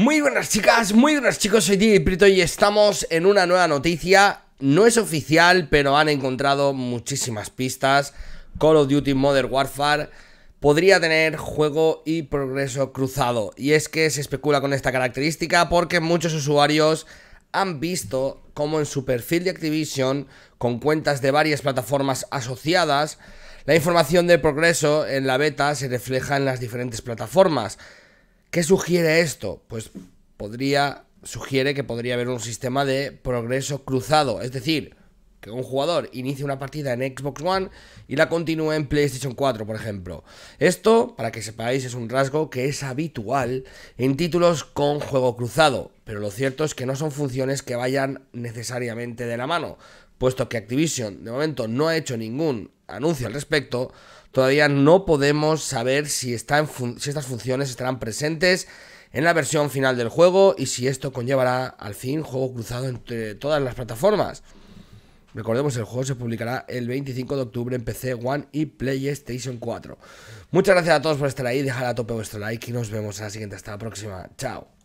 Muy buenas chicas, muy buenas chicos, soy Didi y estamos en una nueva noticia. No es oficial, pero han encontrado muchísimas pistas. Call of Duty Modern Warfare podría tener juego y progreso cruzado. Y es que se especula con esta característica porque muchos usuarios han visto cómo en su perfil de Activision, con cuentas de varias plataformas asociadas, la información de progreso en la beta se refleja en las diferentes plataformas. ¿Qué sugiere esto? Pues podría, sugiere que podría haber un sistema de progreso cruzado, es decir, que un jugador inicie una partida en Xbox One y la continúe en PlayStation 4, por ejemplo. Esto, para que sepáis, es un rasgo que es habitual en títulos con juego cruzado, pero lo cierto es que no son funciones que vayan necesariamente de la mano, puesto que Activision de momento no ha hecho ningún anuncio al respecto, todavía no podemos saber si, estas funciones estarán presentes en la versión final del juego y si esto conllevará al fin juego cruzado entre todas las plataformas. Recordemos, el juego se publicará el 25 de octubre en PC One y PlayStation 4. Muchas gracias a todos por estar ahí, dejad a tope vuestro like y nos vemos en la siguiente. Hasta la próxima. Chao.